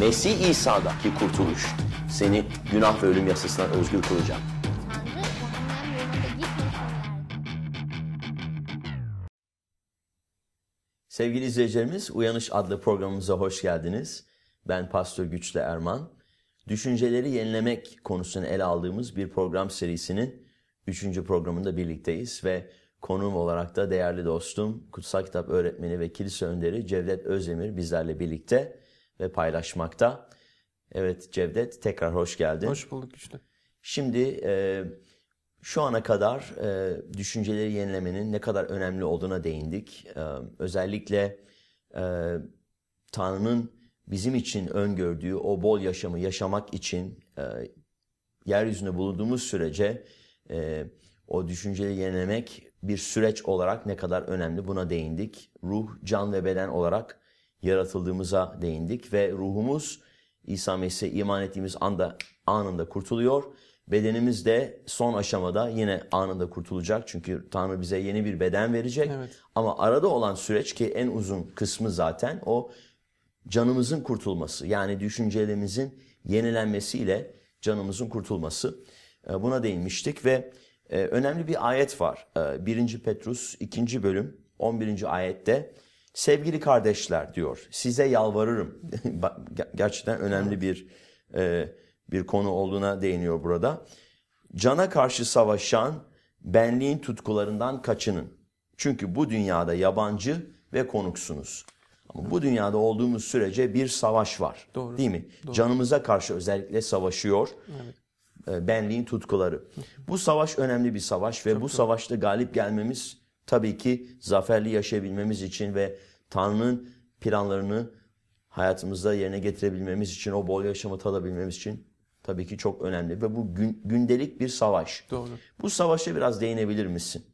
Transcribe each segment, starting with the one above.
Mesih İsa'daki kurtuluş seni günah ve ölüm yasasından özgür kılacak. Sevgili izleyicilerimiz, Uyanış adlı programımıza hoş geldiniz. Ben Pastör Güçlü Erman. Düşünceleri yenilemek konusunu ele aldığımız bir program serisinin 3. programında birlikteyiz ve konuğum olarak da değerli dostum, kutsal kitap öğretmeni ve kilise önderi Cevdet Özdemir bizlerle birlikte ve paylaşmakta. Evet Cevdet tekrar hoş geldin. Hoş bulduk işte. Şimdi e, şu ana kadar e, düşünceleri yenilemenin ne kadar önemli olduğuna değindik. E, özellikle e, Tanrı'nın bizim için öngördüğü o bol yaşamı yaşamak için e, yeryüzünde bulunduğumuz sürece e, o düşünceleri yenilemek bir süreç olarak ne kadar önemli buna değindik. Ruh, can ve beden olarak yaratıldığımıza değindik ve ruhumuz İsa Mesih'e iman ettiğimiz anda anında kurtuluyor. Bedenimiz de son aşamada yine anında kurtulacak. Çünkü Tanrı bize yeni bir beden verecek. Evet. Ama arada olan süreç ki en uzun kısmı zaten o canımızın kurtulması. Yani düşüncelerimizin yenilenmesiyle canımızın kurtulması. Ee, buna değinmiştik ve e, önemli bir ayet var. 1. Ee, Petrus 2. bölüm 11. ayette Sevgili kardeşler diyor, size yalvarırım. Gerçekten önemli bir e, bir konu olduğuna değiniyor burada. Cana karşı savaşan benliğin tutkularından kaçının. Çünkü bu dünyada yabancı ve konuksunuz. Ama bu dünyada olduğumuz sürece bir savaş var. Doğru. Değil mi? Doğru. Canımıza karşı özellikle savaşıyor. Evet e, benliğin tutkuları. Bu savaş önemli bir savaş ve Çok bu doğru. savaşta galip gelmemiz Tabii ki zaferli yaşayabilmemiz için ve Tanrı'nın planlarını hayatımızda yerine getirebilmemiz için, o bol yaşamı tadabilmemiz için tabii ki çok önemli. Ve bu gün, gündelik bir savaş. Doğru. Bu savaşa biraz değinebilir misin?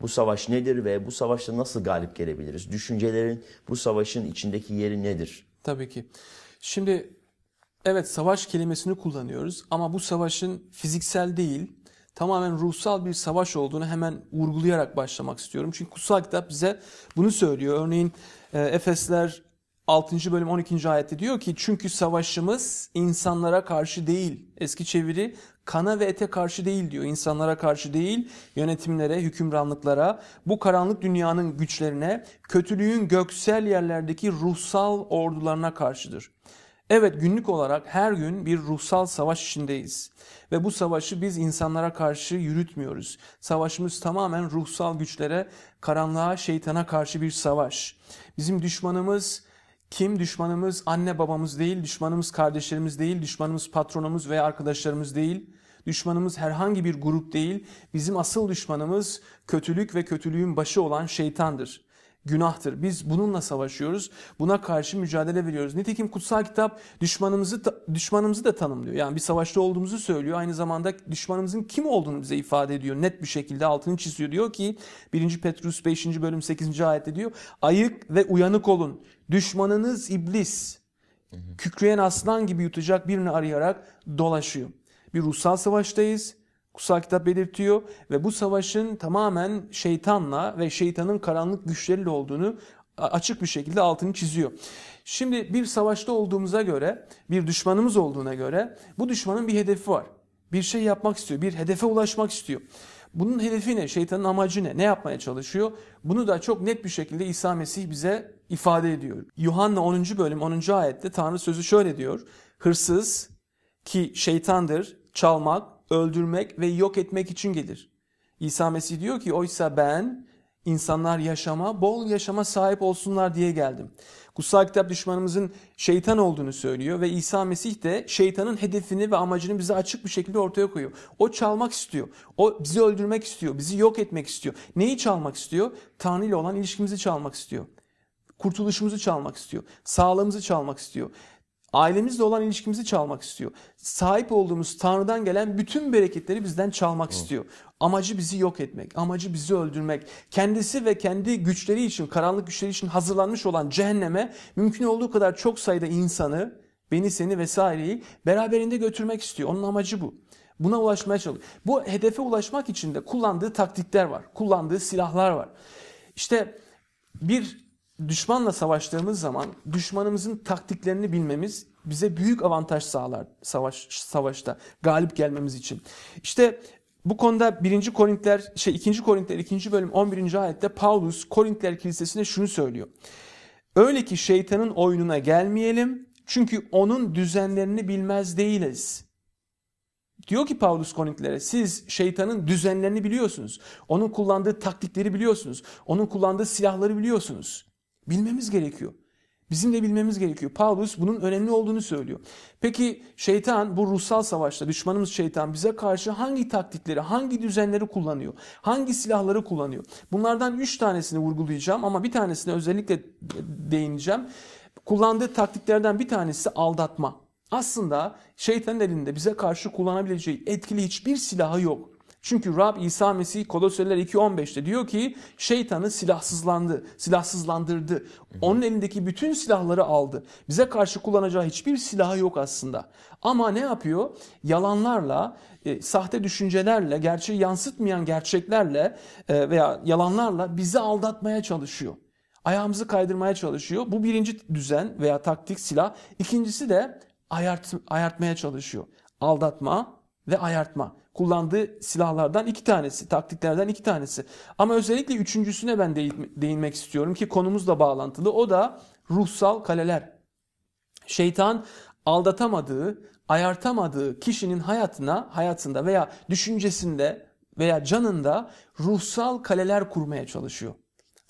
Bu savaş nedir ve bu savaşta nasıl galip gelebiliriz? Düşüncelerin bu savaşın içindeki yeri nedir? Tabii ki. Şimdi evet savaş kelimesini kullanıyoruz ama bu savaşın fiziksel değil, tamamen ruhsal bir savaş olduğunu hemen vurgulayarak başlamak istiyorum. Çünkü kutsal kitap bize bunu söylüyor. Örneğin e, Efesler 6. bölüm 12. ayette diyor ki çünkü savaşımız insanlara karşı değil. Eski çeviri kana ve ete karşı değil diyor. İnsanlara karşı değil, yönetimlere, hükümranlıklara, bu karanlık dünyanın güçlerine, kötülüğün göksel yerlerdeki ruhsal ordularına karşıdır. Evet günlük olarak her gün bir ruhsal savaş içindeyiz ve bu savaşı biz insanlara karşı yürütmüyoruz. Savaşımız tamamen ruhsal güçlere, karanlığa, şeytana karşı bir savaş. Bizim düşmanımız kim? Düşmanımız anne babamız değil, düşmanımız kardeşlerimiz değil, düşmanımız patronumuz veya arkadaşlarımız değil. Düşmanımız herhangi bir grup değil. Bizim asıl düşmanımız kötülük ve kötülüğün başı olan şeytandır günahtır. Biz bununla savaşıyoruz. Buna karşı mücadele veriyoruz. Nitekim kutsal kitap düşmanımızı düşmanımızı da tanımlıyor. Yani bir savaşta olduğumuzu söylüyor. Aynı zamanda düşmanımızın kim olduğunu bize ifade ediyor. Net bir şekilde altını çiziyor. Diyor ki 1. Petrus 5. bölüm 8. ayette diyor. Ayık ve uyanık olun. Düşmanınız iblis. Kükreyen aslan gibi yutacak birini arayarak dolaşıyor. Bir ruhsal savaştayız kutsal kitap belirtiyor ve bu savaşın tamamen şeytanla ve şeytanın karanlık güçleriyle olduğunu açık bir şekilde altını çiziyor. Şimdi bir savaşta olduğumuza göre, bir düşmanımız olduğuna göre bu düşmanın bir hedefi var. Bir şey yapmak istiyor, bir hedefe ulaşmak istiyor. Bunun hedefi ne? Şeytanın amacı ne? Ne yapmaya çalışıyor? Bunu da çok net bir şekilde İsa Mesih bize ifade ediyor. Yuhanna 10. bölüm 10. ayette Tanrı sözü şöyle diyor. Hırsız ki şeytandır, çalmak, öldürmek ve yok etmek için gelir. İsa Mesih diyor ki oysa ben insanlar yaşama, bol yaşama sahip olsunlar diye geldim. Kutsal kitap düşmanımızın şeytan olduğunu söylüyor ve İsa Mesih de şeytanın hedefini ve amacını bize açık bir şekilde ortaya koyuyor. O çalmak istiyor. O bizi öldürmek istiyor. Bizi yok etmek istiyor. Neyi çalmak istiyor? Tanrı ile olan ilişkimizi çalmak istiyor. Kurtuluşumuzu çalmak istiyor. Sağlığımızı çalmak istiyor ailemizle olan ilişkimizi çalmak istiyor. Sahip olduğumuz Tanrı'dan gelen bütün bereketleri bizden çalmak istiyor. Amacı bizi yok etmek, amacı bizi öldürmek. Kendisi ve kendi güçleri için, karanlık güçleri için hazırlanmış olan cehenneme mümkün olduğu kadar çok sayıda insanı, beni, seni vesaireyi beraberinde götürmek istiyor. Onun amacı bu. Buna ulaşmaya çalışıyor. Bu hedefe ulaşmak için de kullandığı taktikler var, kullandığı silahlar var. İşte bir düşmanla savaştığımız zaman düşmanımızın taktiklerini bilmemiz bize büyük avantaj sağlar savaş savaşta galip gelmemiz için. İşte bu konuda 1. Korintler şey 2. Korintler 2. bölüm 11. ayette Paulus Korintler kilisesine şunu söylüyor. Öyle ki şeytanın oyununa gelmeyelim çünkü onun düzenlerini bilmez değiliz. Diyor ki Paulus Korintlilere siz şeytanın düzenlerini biliyorsunuz. Onun kullandığı taktikleri biliyorsunuz. Onun kullandığı silahları biliyorsunuz. Bilmemiz gerekiyor. Bizim de bilmemiz gerekiyor. Paulus bunun önemli olduğunu söylüyor. Peki şeytan bu ruhsal savaşta düşmanımız şeytan bize karşı hangi taktikleri, hangi düzenleri kullanıyor? Hangi silahları kullanıyor? Bunlardan üç tanesini vurgulayacağım ama bir tanesine özellikle değineceğim. Kullandığı taktiklerden bir tanesi aldatma. Aslında şeytanın elinde bize karşı kullanabileceği etkili hiçbir silahı yok. Çünkü Rab İsa Mesih Koloseliler 2.15'te diyor ki şeytanı silahsızlandı, silahsızlandırdı. Onun elindeki bütün silahları aldı. Bize karşı kullanacağı hiçbir silahı yok aslında. Ama ne yapıyor? Yalanlarla, e, sahte düşüncelerle, gerçeği yansıtmayan gerçeklerle e, veya yalanlarla bizi aldatmaya çalışıyor. Ayağımızı kaydırmaya çalışıyor. Bu birinci düzen veya taktik silah. İkincisi de ayart, ayartmaya çalışıyor. Aldatma ve ayartma kullandığı silahlardan iki tanesi, taktiklerden iki tanesi. Ama özellikle üçüncüsüne ben değinmek istiyorum ki konumuzla bağlantılı. O da ruhsal kaleler. Şeytan aldatamadığı, ayartamadığı kişinin hayatına, hayatında veya düşüncesinde veya canında ruhsal kaleler kurmaya çalışıyor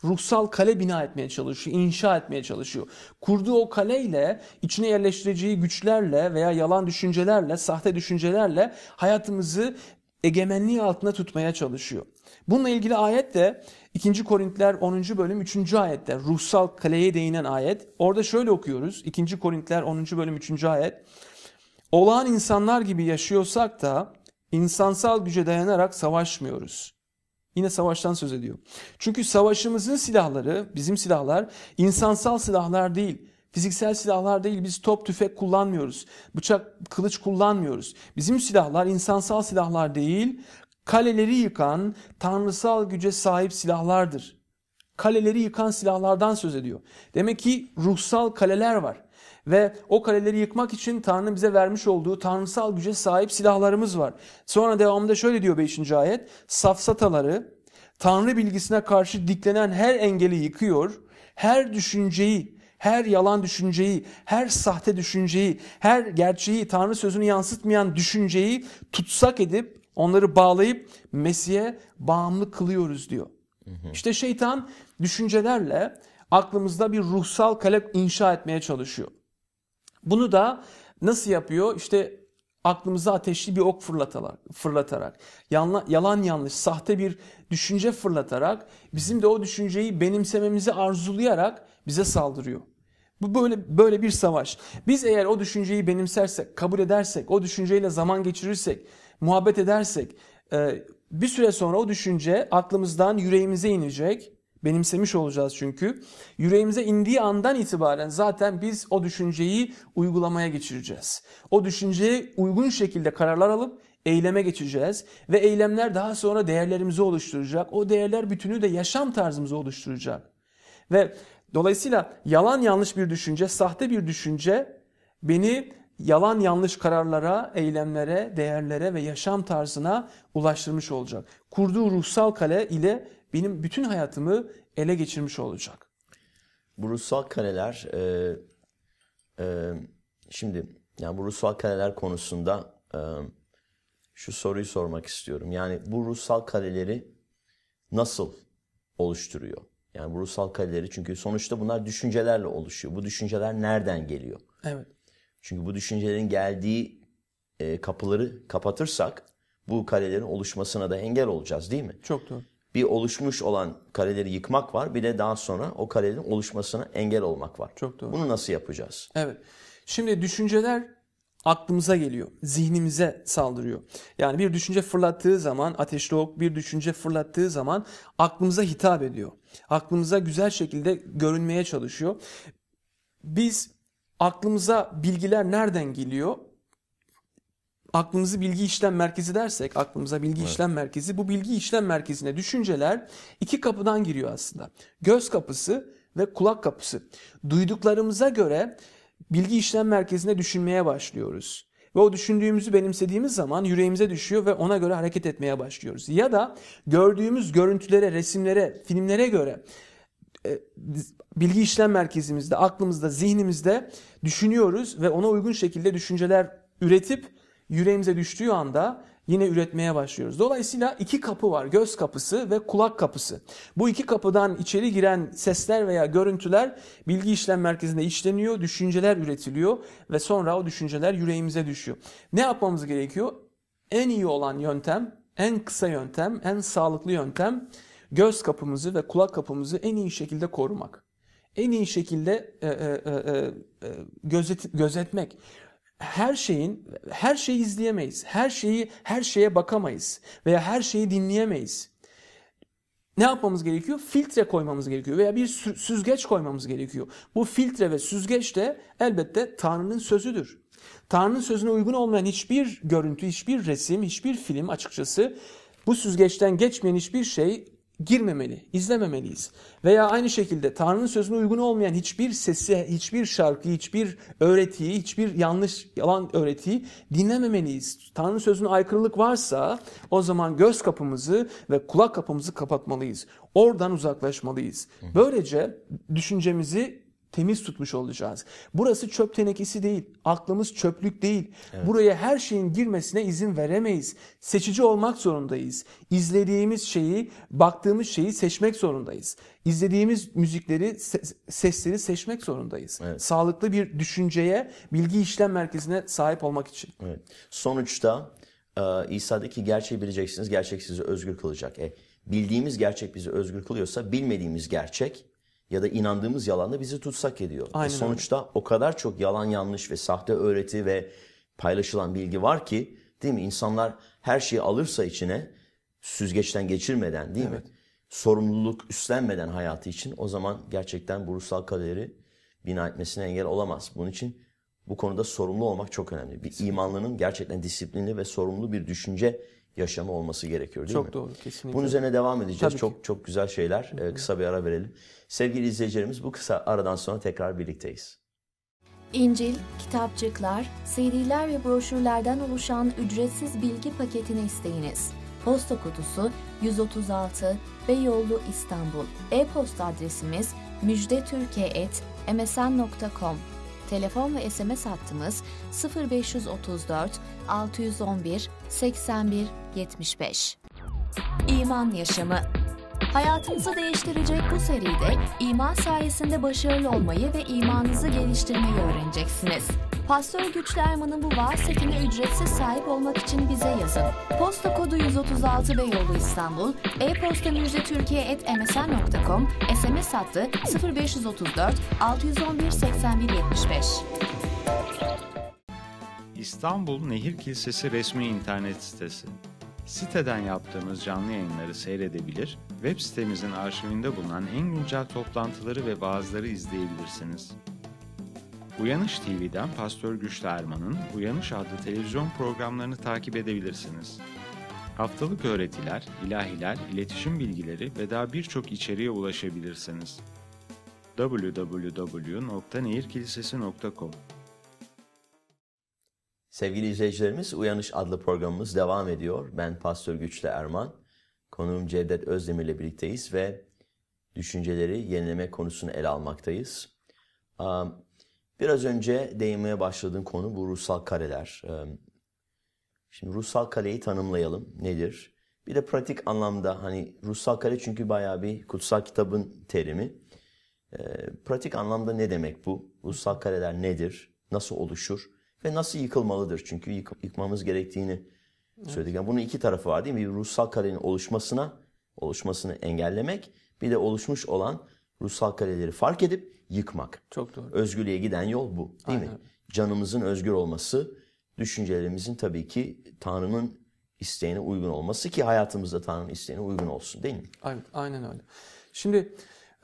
ruhsal kale bina etmeye çalışıyor, inşa etmeye çalışıyor. Kurduğu o kaleyle, içine yerleştireceği güçlerle veya yalan düşüncelerle, sahte düşüncelerle hayatımızı egemenliği altında tutmaya çalışıyor. Bununla ilgili ayet de 2. Korintiler 10. bölüm 3. ayette ruhsal kaleye değinen ayet. Orada şöyle okuyoruz 2. Korintiler 10. bölüm 3. ayet. Olağan insanlar gibi yaşıyorsak da insansal güce dayanarak savaşmıyoruz. Yine savaştan söz ediyor. Çünkü savaşımızın silahları, bizim silahlar insansal silahlar değil. Fiziksel silahlar değil. Biz top, tüfek kullanmıyoruz. Bıçak, kılıç kullanmıyoruz. Bizim silahlar insansal silahlar değil. Kaleleri yıkan tanrısal güce sahip silahlardır. Kaleleri yıkan silahlardan söz ediyor. Demek ki ruhsal kaleler var. Ve o kaleleri yıkmak için Tanrı'nın bize vermiş olduğu tanrısal güce sahip silahlarımız var. Sonra devamında şöyle diyor 5. ayet. Safsataları, Tanrı bilgisine karşı diklenen her engeli yıkıyor, her düşünceyi, her yalan düşünceyi, her sahte düşünceyi, her gerçeği Tanrı sözünü yansıtmayan düşünceyi tutsak edip onları bağlayıp Mesih'e bağımlı kılıyoruz diyor. İşte şeytan düşüncelerle aklımızda bir ruhsal kale inşa etmeye çalışıyor. Bunu da nasıl yapıyor? İşte aklımıza ateşli bir ok fırlatarak, fırlatarak yanla, yalan yanlış, sahte bir düşünce fırlatarak bizim de o düşünceyi benimsememizi arzulayarak bize saldırıyor. Bu böyle böyle bir savaş. Biz eğer o düşünceyi benimsersek, kabul edersek, o düşünceyle zaman geçirirsek, muhabbet edersek, bir süre sonra o düşünce aklımızdan yüreğimize inecek benimsemiş olacağız çünkü. Yüreğimize indiği andan itibaren zaten biz o düşünceyi uygulamaya geçireceğiz. O düşünceye uygun şekilde kararlar alıp eyleme geçeceğiz ve eylemler daha sonra değerlerimizi oluşturacak. O değerler bütünü de yaşam tarzımızı oluşturacak. Ve dolayısıyla yalan yanlış bir düşünce, sahte bir düşünce beni yalan yanlış kararlara, eylemlere, değerlere ve yaşam tarzına ulaştırmış olacak. Kurduğu ruhsal kale ile benim bütün hayatımı ele geçirmiş olacak. Bu ruhsal kaleler e, e, şimdi yani bu ruhsal kaleler konusunda e, şu soruyu sormak istiyorum. Yani bu ruhsal kaleleri nasıl oluşturuyor? Yani bu ruhsal kaleleri çünkü sonuçta bunlar düşüncelerle oluşuyor. Bu düşünceler nereden geliyor? Evet. Çünkü bu düşüncelerin geldiği e, kapıları kapatırsak bu kalelerin oluşmasına da engel olacağız değil mi? Çok doğru bir oluşmuş olan kareleri yıkmak var. Bir de daha sonra o karelerin oluşmasına engel olmak var. Çok doğru. Bunu nasıl yapacağız? Evet. Şimdi düşünceler aklımıza geliyor. Zihnimize saldırıyor. Yani bir düşünce fırlattığı zaman ateşli ok bir düşünce fırlattığı zaman aklımıza hitap ediyor. Aklımıza güzel şekilde görünmeye çalışıyor. Biz aklımıza bilgiler nereden geliyor? aklımızı bilgi işlem merkezi dersek aklımıza bilgi evet. işlem merkezi bu bilgi işlem merkezine düşünceler iki kapıdan giriyor aslında. Göz kapısı ve kulak kapısı. Duyduklarımıza göre bilgi işlem merkezine düşünmeye başlıyoruz. Ve o düşündüğümüzü benimsediğimiz zaman yüreğimize düşüyor ve ona göre hareket etmeye başlıyoruz. Ya da gördüğümüz görüntülere, resimlere, filmlere göre e, bilgi işlem merkezimizde, aklımızda, zihnimizde düşünüyoruz ve ona uygun şekilde düşünceler üretip yüreğimize düştüğü anda yine üretmeye başlıyoruz. Dolayısıyla iki kapı var. Göz kapısı ve kulak kapısı. Bu iki kapıdan içeri giren sesler veya görüntüler bilgi işlem merkezinde işleniyor, düşünceler üretiliyor ve sonra o düşünceler yüreğimize düşüyor. Ne yapmamız gerekiyor? En iyi olan yöntem, en kısa yöntem, en sağlıklı yöntem göz kapımızı ve kulak kapımızı en iyi şekilde korumak. En iyi şekilde e, e, e, e, e gözet, gözetmek her şeyin her şeyi izleyemeyiz. Her şeyi her şeye bakamayız veya her şeyi dinleyemeyiz. Ne yapmamız gerekiyor? Filtre koymamız gerekiyor veya bir süzgeç koymamız gerekiyor. Bu filtre ve süzgeç de elbette Tanrı'nın sözüdür. Tanrı'nın sözüne uygun olmayan hiçbir görüntü, hiçbir resim, hiçbir film açıkçası bu süzgeçten geçmeyen hiçbir şey girmemeli, izlememeliyiz. Veya aynı şekilde Tanrı'nın sözüne uygun olmayan hiçbir sesi, hiçbir şarkıyı, hiçbir öğretiyi, hiçbir yanlış yalan öğretiyi dinlememeliyiz. Tanrı'nın sözüne aykırılık varsa o zaman göz kapımızı ve kulak kapımızı kapatmalıyız. Oradan uzaklaşmalıyız. Böylece düşüncemizi temiz tutmuş olacağız. Burası çöp tenekesi değil. Aklımız çöplük değil. Evet. Buraya her şeyin girmesine izin veremeyiz. Seçici olmak zorundayız. İzlediğimiz şeyi, baktığımız şeyi seçmek zorundayız. İzlediğimiz müzikleri, sesleri seçmek zorundayız. Evet. Sağlıklı bir düşünceye, bilgi işlem merkezine sahip olmak için. Evet. Sonuçta e, İsa'daki gerçeği bileceksiniz. Gerçek sizi özgür kılacak. E, bildiğimiz gerçek bizi özgür kılıyorsa bilmediğimiz gerçek ya da inandığımız yalanla bizi tutsak ediyor. E Aynen e sonuçta o kadar çok yalan yanlış ve sahte öğreti ve paylaşılan bilgi var ki değil mi? İnsanlar her şeyi alırsa içine süzgeçten geçirmeden değil evet. mi? Sorumluluk üstlenmeden hayatı için o zaman gerçekten bu ruhsal kaderi bina etmesine engel olamaz. Bunun için bu konuda sorumlu olmak çok önemli. Bir imanlının gerçekten disiplinli ve sorumlu bir düşünce yaşamı olması gerekiyor değil çok mi? Çok doğru kesinlikle. Bunun üzerine devam edeceğiz. Tabii çok ki. çok güzel şeyler. Hı-hı. Ee, kısa bir ara verelim. Sevgili izleyicilerimiz bu kısa aradan sonra tekrar birlikteyiz. İncil, kitapçıklar, CD'ler ve broşürlerden oluşan ücretsiz bilgi paketini isteyiniz. Posta kutusu 136 Beyoğlu İstanbul. E-posta adresimiz müjdetürkiye.msn.com Telefon ve SMS hattımız 0534 611 81 75. İman Yaşamı Hayatınızı değiştirecek bu seride iman sayesinde başarılı olmayı ve imanınızı geliştirmeyi öğreneceksiniz. Pastör Güçlerman'ın bu vasetine ücretsiz sahip olmak için bize yazın. Posta kodu 136 Beyoğlu İstanbul, e-posta müjdetürkiye.msn.com, SMS hattı 0534 611 81 75. İstanbul Nehir Kilisesi resmi internet sitesi. Siteden yaptığımız canlı yayınları seyredebilir web sitemizin arşivinde bulunan en güncel toplantıları ve vaazları izleyebilirsiniz. Uyanış TV'den Pastör Güçlü Erman'ın Uyanış adlı televizyon programlarını takip edebilirsiniz. Haftalık öğretiler, ilahiler, iletişim bilgileri ve daha birçok içeriğe ulaşabilirsiniz. www.nehirkilisesi.com Sevgili izleyicilerimiz, Uyanış adlı programımız devam ediyor. Ben Pastör Güçlü Erman. Konuğum Cevdet Özdemir ile birlikteyiz ve düşünceleri yenileme konusunu ele almaktayız. Biraz önce değinmeye başladığın konu bu ruhsal kareler. Şimdi ruhsal kaleyi tanımlayalım. Nedir? Bir de pratik anlamda hani ruhsal kare çünkü bayağı bir kutsal kitabın terimi. Ee, pratik anlamda ne demek bu? Ruhsal kareler nedir? Nasıl oluşur? Ve nasıl yıkılmalıdır? Çünkü yık, yıkmamız gerektiğini söyledik. Yani bunun iki tarafı var değil mi? Bir ruhsal kalenin oluşmasına oluşmasını engellemek bir de oluşmuş olan ruhsal kaleleri fark edip yıkmak. Çok doğru. Özgürlüğe giden yol bu değil Aynen. mi? Canımızın özgür olması, düşüncelerimizin tabii ki Tanrı'nın isteğine uygun olması ki hayatımızda Tanrı'nın isteğine uygun olsun değil mi? Aynen, öyle. Şimdi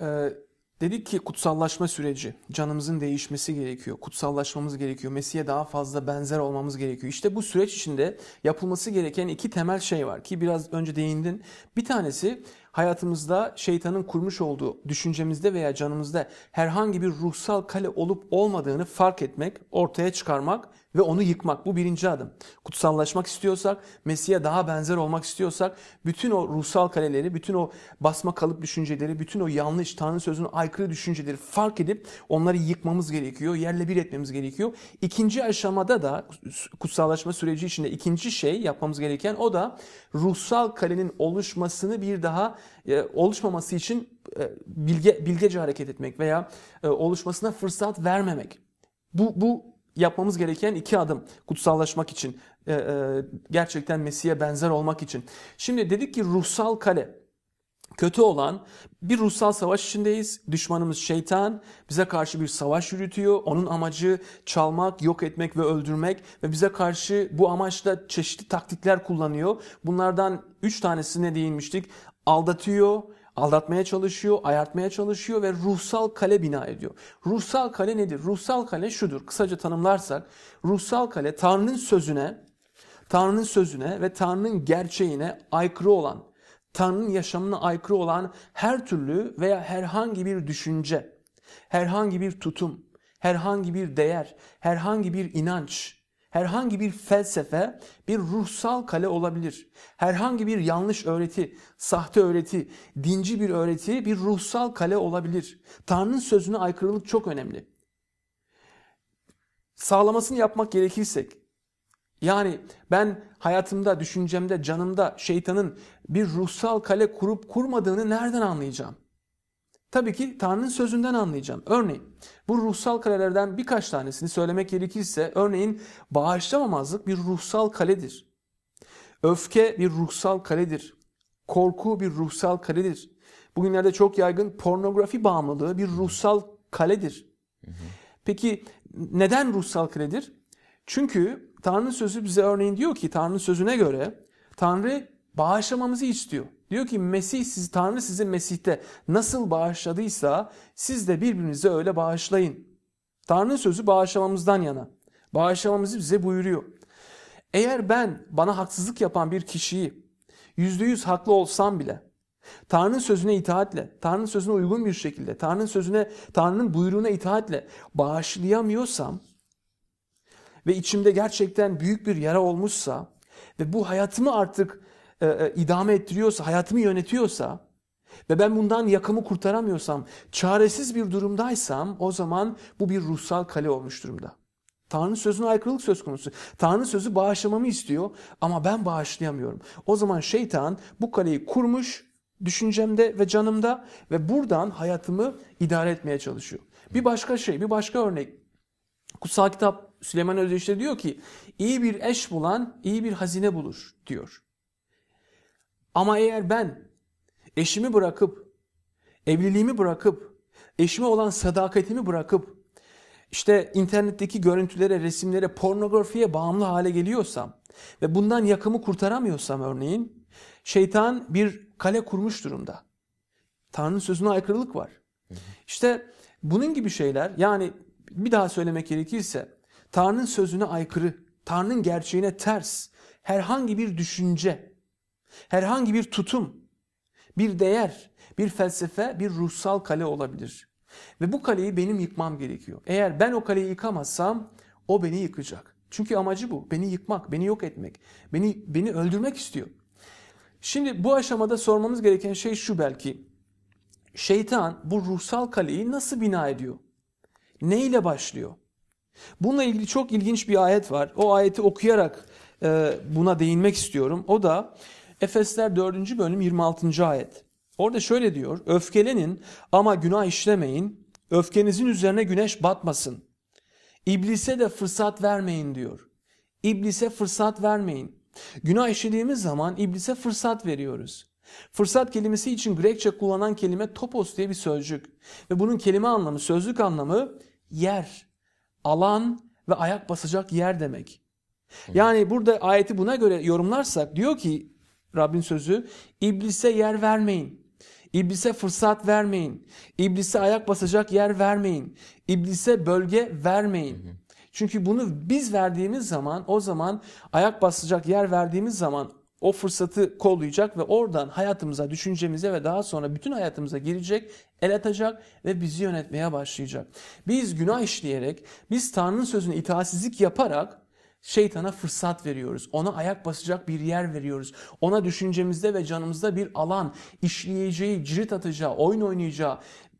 e, Dedik ki kutsallaşma süreci, canımızın değişmesi gerekiyor, kutsallaşmamız gerekiyor, Mesih'e daha fazla benzer olmamız gerekiyor. İşte bu süreç içinde yapılması gereken iki temel şey var ki biraz önce değindin. Bir tanesi hayatımızda şeytanın kurmuş olduğu düşüncemizde veya canımızda herhangi bir ruhsal kale olup olmadığını fark etmek, ortaya çıkarmak ve onu yıkmak. Bu birinci adım. Kutsallaşmak istiyorsak, Mesih'e daha benzer olmak istiyorsak, bütün o ruhsal kaleleri, bütün o basma kalıp düşünceleri, bütün o yanlış Tanrı sözüne aykırı düşünceleri fark edip onları yıkmamız gerekiyor, yerle bir etmemiz gerekiyor. İkinci aşamada da kutsallaşma süreci içinde ikinci şey yapmamız gereken o da ruhsal kalenin oluşmasını bir daha e, oluşmaması için e, bilge, bilgece hareket etmek veya e, oluşmasına fırsat vermemek. Bu, bu yapmamız gereken iki adım kutsallaşmak için, e, e, gerçekten Mesih'e benzer olmak için. Şimdi dedik ki ruhsal kale. Kötü olan bir ruhsal savaş içindeyiz. Düşmanımız şeytan bize karşı bir savaş yürütüyor. Onun amacı çalmak, yok etmek ve öldürmek ve bize karşı bu amaçla çeşitli taktikler kullanıyor. Bunlardan üç tanesine değinmiştik. Aldatıyor, Aldatmaya çalışıyor, ayartmaya çalışıyor ve ruhsal kale bina ediyor. Ruhsal kale nedir? Ruhsal kale şudur. Kısaca tanımlarsak ruhsal kale Tanrı'nın sözüne, Tanrı'nın sözüne ve Tanrı'nın gerçeğine aykırı olan, Tanrı'nın yaşamına aykırı olan her türlü veya herhangi bir düşünce, herhangi bir tutum, herhangi bir değer, herhangi bir inanç, herhangi bir felsefe bir ruhsal kale olabilir. Herhangi bir yanlış öğreti, sahte öğreti, dinci bir öğreti bir ruhsal kale olabilir. Tanrı'nın sözüne aykırılık çok önemli. Sağlamasını yapmak gerekirsek, yani ben hayatımda, düşüncemde, canımda şeytanın bir ruhsal kale kurup kurmadığını nereden anlayacağım? Tabii ki Tanrı'nın sözünden anlayacağım. Örneğin bu ruhsal kalelerden birkaç tanesini söylemek gerekirse örneğin bağışlamamazlık bir ruhsal kaledir. Öfke bir ruhsal kaledir. Korku bir ruhsal kaledir. Bugünlerde çok yaygın pornografi bağımlılığı bir ruhsal kaledir. Peki neden ruhsal kaledir? Çünkü Tanrı'nın sözü bize örneğin diyor ki Tanrı'nın sözüne göre Tanrı bağışlamamızı istiyor. Diyor ki Mesih sizi, Tanrı sizi Mesih'te nasıl bağışladıysa siz de birbirinize öyle bağışlayın. Tanrı'nın sözü bağışlamamızdan yana. Bağışlamamızı bize buyuruyor. Eğer ben bana haksızlık yapan bir kişiyi yüzde yüz haklı olsam bile Tanrı'nın sözüne itaatle, Tanrı'nın sözüne uygun bir şekilde, Tanrı'nın sözüne, Tanrı'nın buyruğuna itaatle bağışlayamıyorsam ve içimde gerçekten büyük bir yara olmuşsa ve bu hayatımı artık e, e, idame ettiriyorsa, hayatımı yönetiyorsa ve ben bundan yakamı kurtaramıyorsam, çaresiz bir durumdaysam o zaman bu bir ruhsal kale olmuş durumda. Tanrı sözüne aykırılık söz konusu. Tanrı sözü bağışlamamı istiyor ama ben bağışlayamıyorum. O zaman şeytan bu kaleyi kurmuş düşüncemde ve canımda ve buradan hayatımı idare etmeye çalışıyor. Bir başka şey, bir başka örnek. Kutsal kitap Süleyman Özdeş'te diyor ki iyi bir eş bulan iyi bir hazine bulur diyor. Ama eğer ben eşimi bırakıp, evliliğimi bırakıp, eşime olan sadakatimi bırakıp, işte internetteki görüntülere, resimlere, pornografiye bağımlı hale geliyorsam ve bundan yakımı kurtaramıyorsam örneğin, şeytan bir kale kurmuş durumda. Tanrı'nın sözüne aykırılık var. İşte bunun gibi şeyler yani bir daha söylemek gerekirse Tanrı'nın sözüne aykırı, Tanrı'nın gerçeğine ters herhangi bir düşünce Herhangi bir tutum, bir değer, bir felsefe, bir ruhsal kale olabilir. Ve bu kaleyi benim yıkmam gerekiyor. Eğer ben o kaleyi yıkamazsam o beni yıkacak. Çünkü amacı bu. Beni yıkmak, beni yok etmek, beni beni öldürmek istiyor. Şimdi bu aşamada sormamız gereken şey şu belki. Şeytan bu ruhsal kaleyi nasıl bina ediyor? Ne ile başlıyor? Bununla ilgili çok ilginç bir ayet var. O ayeti okuyarak e, buna değinmek istiyorum. O da Efesler 4. bölüm 26. ayet. Orada şöyle diyor. Öfkelenin ama günah işlemeyin. Öfkenizin üzerine güneş batmasın. İblise de fırsat vermeyin diyor. İblise fırsat vermeyin. Günah işlediğimiz zaman iblise fırsat veriyoruz. Fırsat kelimesi için Grekçe kullanan kelime topos diye bir sözcük. Ve bunun kelime anlamı, sözlük anlamı yer, alan ve ayak basacak yer demek. Yani burada ayeti buna göre yorumlarsak diyor ki Rabbin sözü iblise yer vermeyin. İblise fırsat vermeyin. İblise ayak basacak yer vermeyin. İblise bölge vermeyin. Çünkü bunu biz verdiğimiz zaman o zaman ayak basacak yer verdiğimiz zaman o fırsatı kollayacak ve oradan hayatımıza, düşüncemize ve daha sonra bütün hayatımıza girecek, el atacak ve bizi yönetmeye başlayacak. Biz günah işleyerek, biz Tanrı'nın sözüne itaatsizlik yaparak Şeytana fırsat veriyoruz. Ona ayak basacak bir yer veriyoruz. Ona düşüncemizde ve canımızda bir alan, işleyeceği, cirit atacağı, oyun oynayacağı,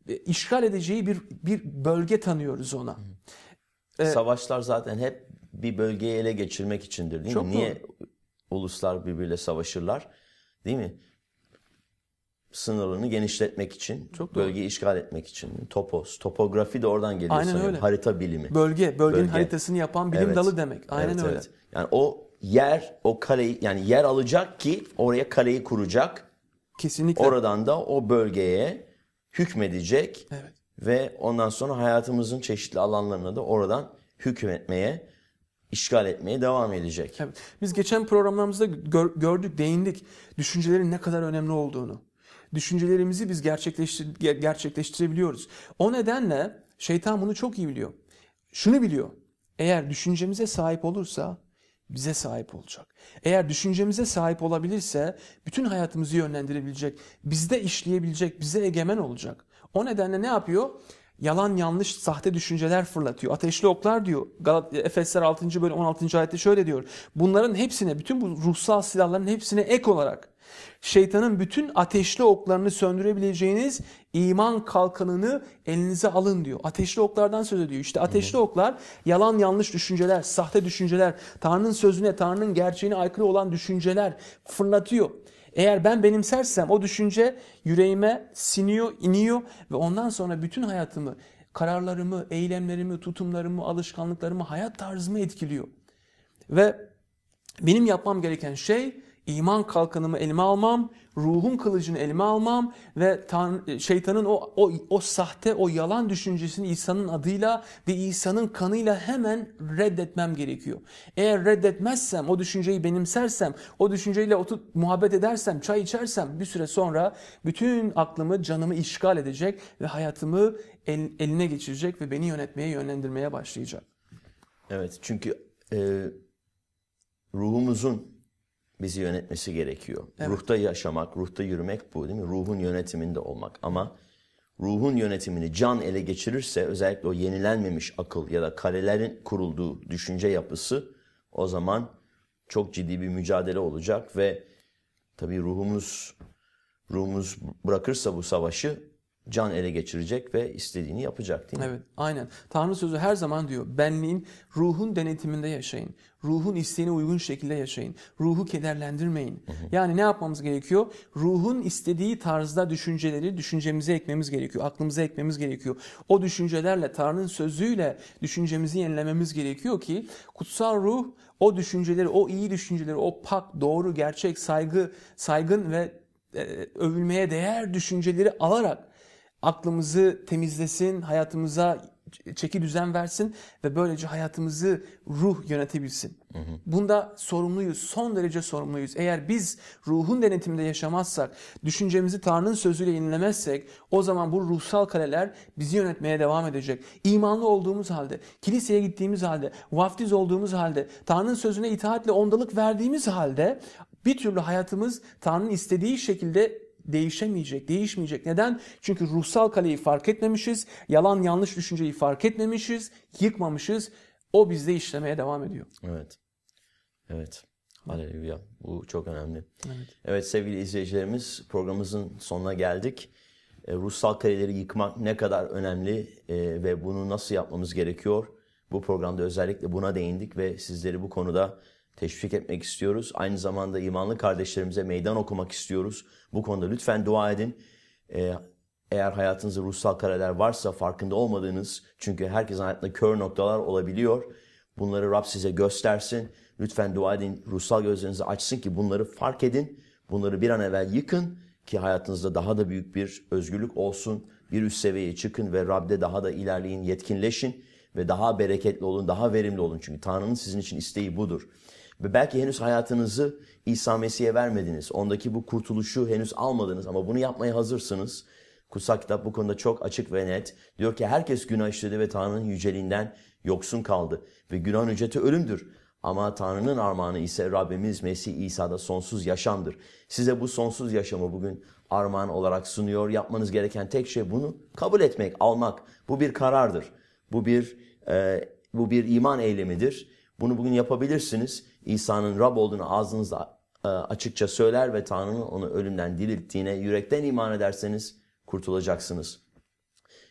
e, işgal edeceği bir bir bölge tanıyoruz ona. E, Savaşlar zaten hep bir bölgeyi ele geçirmek içindir değil mi? Niye doğru. uluslar birbiriyle savaşırlar? Değil mi? sınırını genişletmek için, Çok doğru. bölgeyi işgal etmek için. Topos, topografi de oradan geliyor Aynen sanırım. Öyle. Harita bilimi. Bölge, bölgenin Bölge. haritasını yapan bilim evet. dalı demek. Aynen evet, öyle. Evet. Yani o yer, o kaleyi yani yer alacak ki oraya kaleyi kuracak. Kesinlikle. Oradan da o bölgeye hükmedecek. Evet. Ve ondan sonra hayatımızın çeşitli alanlarına da oradan hükmetmeye, işgal etmeye devam edecek. Evet. Biz geçen programlarımızda gör, gördük, değindik düşüncelerin ne kadar önemli olduğunu düşüncelerimizi biz gerçekleştir gerçekleştirebiliyoruz. O nedenle şeytan bunu çok iyi biliyor. Şunu biliyor. Eğer düşüncemize sahip olursa bize sahip olacak. Eğer düşüncemize sahip olabilirse bütün hayatımızı yönlendirebilecek, bizde işleyebilecek, bize egemen olacak. O nedenle ne yapıyor? Yalan yanlış sahte düşünceler fırlatıyor. Ateşli oklar diyor. Galat Efesler 6. bölüm 16. ayette şöyle diyor. Bunların hepsine, bütün bu ruhsal silahların hepsine ek olarak Şeytanın bütün ateşli oklarını söndürebileceğiniz iman kalkanını elinize alın diyor. Ateşli oklardan söz ediyor. İşte ateşli oklar yalan yanlış düşünceler, sahte düşünceler, Tanrı'nın sözüne, Tanrı'nın gerçeğine aykırı olan düşünceler fırlatıyor. Eğer ben benimsersem o düşünce yüreğime siniyor, iniyor ve ondan sonra bütün hayatımı, kararlarımı, eylemlerimi, tutumlarımı, alışkanlıklarımı, hayat tarzımı etkiliyor. Ve benim yapmam gereken şey iman kalkanımı elime almam, ruhun kılıcını elime almam ve şeytanın o, o, o sahte, o yalan düşüncesini İsa'nın adıyla ve İsa'nın kanıyla hemen reddetmem gerekiyor. Eğer reddetmezsem, o düşünceyi benimsersem, o düşünceyle oturup muhabbet edersem, çay içersem bir süre sonra bütün aklımı, canımı işgal edecek ve hayatımı el, eline geçirecek ve beni yönetmeye, yönlendirmeye başlayacak. Evet çünkü e, ruhumuzun bizi yönetmesi gerekiyor. Evet. Ruhta yaşamak, ruhta yürümek bu değil mi? Ruhun yönetiminde olmak ama ruhun yönetimini can ele geçirirse özellikle o yenilenmemiş akıl ya da kalelerin kurulduğu düşünce yapısı o zaman çok ciddi bir mücadele olacak ve tabii ruhumuz ruhumuz bırakırsa bu savaşı can ele geçirecek ve istediğini yapacak değil mi? Evet aynen. Tanrı sözü her zaman diyor benliğin ruhun denetiminde yaşayın. Ruhun isteğine uygun şekilde yaşayın. Ruhu kederlendirmeyin. Hı hı. Yani ne yapmamız gerekiyor? Ruhun istediği tarzda düşünceleri düşüncemize ekmemiz gerekiyor. Aklımıza ekmemiz gerekiyor. O düşüncelerle Tanrı'nın sözüyle düşüncemizi yenilememiz gerekiyor ki kutsal ruh o düşünceleri, o iyi düşünceleri, o pak, doğru, gerçek, saygı, saygın ve e, övülmeye değer düşünceleri alarak aklımızı temizlesin, hayatımıza çeki düzen versin ve böylece hayatımızı ruh yönetebilsin. Hı hı. Bunda sorumluyuz, son derece sorumluyuz. Eğer biz ruhun denetiminde yaşamazsak, düşüncemizi Tanrı'nın sözüyle yenilemezsek o zaman bu ruhsal kaleler bizi yönetmeye devam edecek. İmanlı olduğumuz halde, kiliseye gittiğimiz halde, vaftiz olduğumuz halde, Tanrı'nın sözüne itaatle ondalık verdiğimiz halde bir türlü hayatımız Tanrı'nın istediği şekilde değişemeyecek, değişmeyecek. Neden? Çünkü ruhsal kaleyi fark etmemişiz, yalan yanlış düşünceyi fark etmemişiz, yıkmamışız. O bizde işlemeye devam ediyor. Evet. Evet. Aleluya. Bu çok önemli. Evet. evet sevgili izleyicilerimiz programımızın sonuna geldik. E, ruhsal kaleleri yıkmak ne kadar önemli e, ve bunu nasıl yapmamız gerekiyor? Bu programda özellikle buna değindik ve sizleri bu konuda teşvik etmek istiyoruz. Aynı zamanda imanlı kardeşlerimize meydan okumak istiyoruz. Bu konuda lütfen dua edin. Ee, eğer hayatınızda ruhsal kareler varsa farkında olmadığınız, çünkü herkesin hayatında kör noktalar olabiliyor. Bunları Rab size göstersin. Lütfen dua edin, ruhsal gözlerinizi açsın ki bunları fark edin. Bunları bir an evvel yıkın ki hayatınızda daha da büyük bir özgürlük olsun. Bir üst seviyeye çıkın ve Rab'de daha da ilerleyin, yetkinleşin ve daha bereketli olun, daha verimli olun. Çünkü Tanrı'nın sizin için isteği budur. Ve belki henüz hayatınızı İsa Mesih'e vermediniz. Ondaki bu kurtuluşu henüz almadınız ama bunu yapmaya hazırsınız. Kutsal kitap bu konuda çok açık ve net. Diyor ki herkes günah işledi ve Tanrı'nın yüceliğinden yoksun kaldı. Ve günahın ücreti ölümdür. Ama Tanrı'nın armağanı ise Rabbimiz Mesih İsa'da sonsuz yaşamdır. Size bu sonsuz yaşamı bugün armağan olarak sunuyor. Yapmanız gereken tek şey bunu kabul etmek, almak. Bu bir karardır. Bu bir e, bu bir iman eylemidir. Bunu bugün yapabilirsiniz. İsa'nın Rab olduğunu ağzınızda e, açıkça söyler ve Tanrı'nın onu ölümden dirilttiğine yürekten iman ederseniz kurtulacaksınız.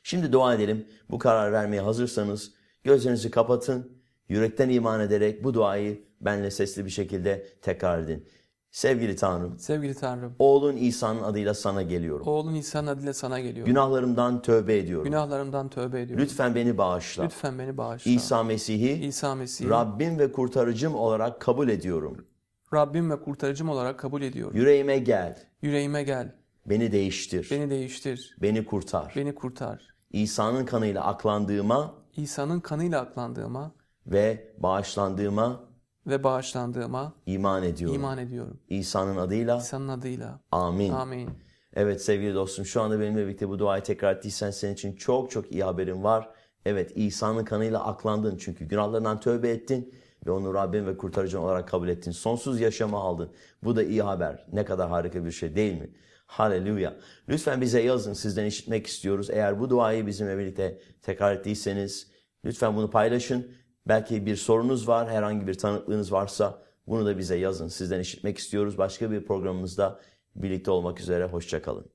Şimdi dua edelim. Bu karar vermeye hazırsanız gözlerinizi kapatın. Yürekten iman ederek bu duayı benle sesli bir şekilde tekrar edin. Sevgili Tanrım, Sevgili Tanrım, oğlun İsa'nın adıyla sana geliyorum. oğlun İsa'nın adıyla sana geliyorum. Günahlarımdan tövbe ediyorum. Günahlarımdan tövbe ediyorum. Lütfen beni bağışla. Lütfen beni bağışla. İsa Mesih'i İsa Mesih'i Rabbim ve kurtarıcım olarak kabul ediyorum. Rabbim ve kurtarıcım olarak kabul ediyorum. Yüreğime gel, Yüreğime gel, beni değiştir, beni değiştir, beni kurtar. beni kurtar. İsa'nın kanıyla aklandığıma İsa'nın kanıyla aklandığıma ve bağışlandığıma ve bağışlandığıma iman ediyorum. iman ediyorum. İsa'nın adıyla. İsa'nın adıyla. Amin. Amin. Evet sevgili dostum şu anda benimle birlikte bu duayı tekrar ettiysen senin için çok çok iyi haberim var. Evet İsa'nın kanıyla aklandın çünkü günahlarından tövbe ettin ve onu Rabbin ve kurtarıcın olarak kabul ettin. Sonsuz yaşama aldın. Bu da iyi haber. Ne kadar harika bir şey değil mi? Haleluya. Lütfen bize yazın. Sizden işitmek istiyoruz. Eğer bu duayı bizimle birlikte tekrar ettiyseniz lütfen bunu paylaşın Belki bir sorunuz var, herhangi bir tanıklığınız varsa bunu da bize yazın. Sizden işitmek istiyoruz. Başka bir programımızda birlikte olmak üzere. Hoşçakalın.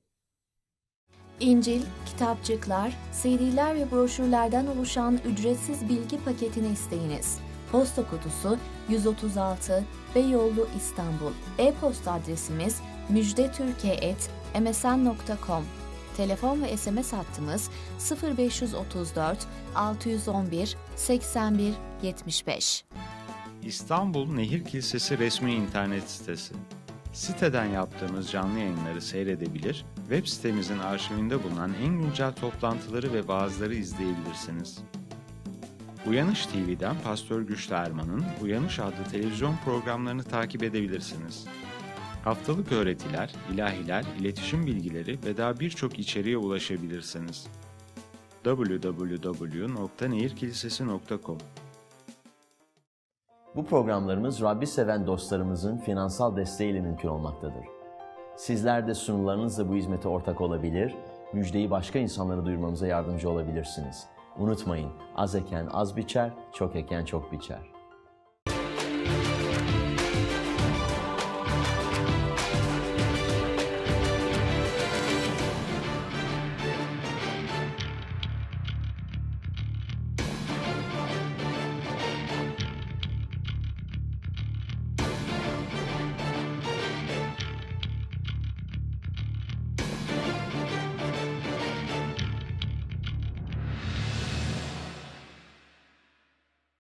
İncil, kitapçıklar, CD'ler ve broşürlerden oluşan ücretsiz bilgi paketini isteyiniz. Posta kutusu 136 Beyoğlu İstanbul. E-posta adresimiz müjdetürkiye.msn.com Telefon ve SMS hattımız 0534 611 81 75. İstanbul Nehir Kilisesi resmi internet sitesi. Siteden yaptığımız canlı yayınları seyredebilir, web sitemizin arşivinde bulunan en güncel toplantıları ve vaazları izleyebilirsiniz. Uyanış TV'den Pastör Güçlü Erman'ın Uyanış adlı televizyon programlarını takip edebilirsiniz. Haftalık öğretiler, ilahiler, iletişim bilgileri ve daha birçok içeriğe ulaşabilirsiniz. www.nehirkilisesi.com Bu programlarımız Rabbi seven dostlarımızın finansal desteğiyle mümkün olmaktadır. Sizler de sunularınızla bu hizmete ortak olabilir, müjdeyi başka insanlara duyurmamıza yardımcı olabilirsiniz. Unutmayın, az eken az biçer, çok eken çok biçer.